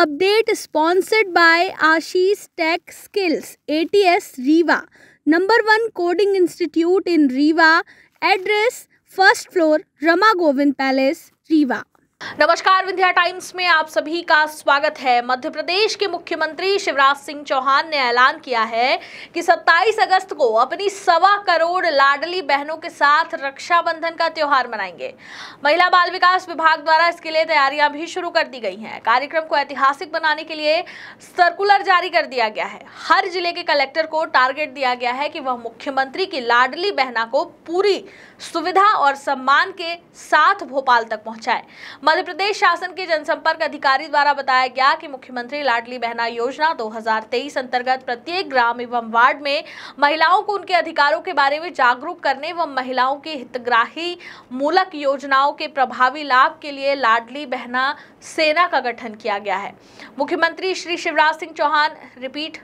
Update sponsored by Ashish Tech Skills, ATS Riva. Number 1 Coding Institute in Riva. Address First floor, Rama Govind Palace, Riva. नमस्कार Vindhya times में आप सभी का स्वागत है मध्य प्रदेश के मुख्यमंत्री शिवराज सिंह चौहान ने ऐलान किया है कि 27 अगस्त को अपनी सवा करोड़ लाडली बहनों के साथ रक्षाबंधन का त्यौहार मनाएंगे महिला बाल विकास विभाग द्वारा इसके लिए तैयारियां भी शुरू कर दी गई हैं कार्यक्रम को ऐतिहासिक बनाने के लिए सर्कुलर जारी कर दिया गया है हर जिले के कलेक्टर को टारगेट दिया गया है कि वह मुख्यमंत्री की लाडली बहना को पूरी सुविधा और सम्मान के साथ भोपाल तक पहुंचाए मध्य प्रदेश शासन के जनसंपर्क अधिकारी द्वारा बताया गया कि मुख्यमंत्री लाडली बहना योजना 2023 अंतर्गत प्रत्येक ग्राम एवं वार्ड में महिलाओं को उनके अधिकारों के बारे में जागरूक करने व महिलाओं की हितग्राही मूलक योजनाओं के प्रभावी लाभ के लिए लाडली बहना सेना का गठन किया गया है मुख्यमंत्री श्री शिवराज सिंह चौहान रिपीट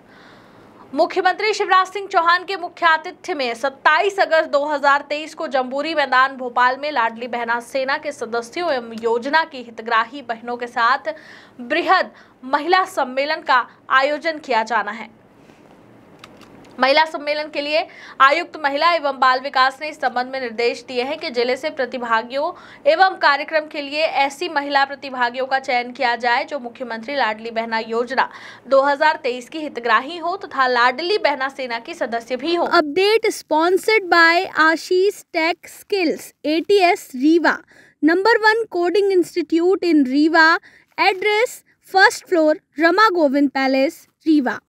मुख्यमंत्री शिवराज सिंह चौहान के मुख्य आतिथ्य में 27 अगस्त 2023 को जम्बूरी मैदान भोपाल में लाडली बहना सेना के सदस्यों एवं योजना की हितग्राही बहनों के साथ बृहद महिला सम्मेलन का आयोजन किया जाना है महिला सम्मेलन के लिए आयुक्त महिला एवं बाल विकास ने इस संबंध में निर्देश दिए हैं कि जिले से प्रतिभागियों एवं कार्यक्रम के लिए ऐसी महिला प्रतिभागियों का चयन किया जाए जो मुख्यमंत्री लाडली बहना योजना 2023 की हितग्राही हो तथा तो लाडली बहना सेना की सदस्य भी हो update sponsored by Ashish tech skills a Rewa number one coding institute in Rewa address first floor Rama Govind palace Rewa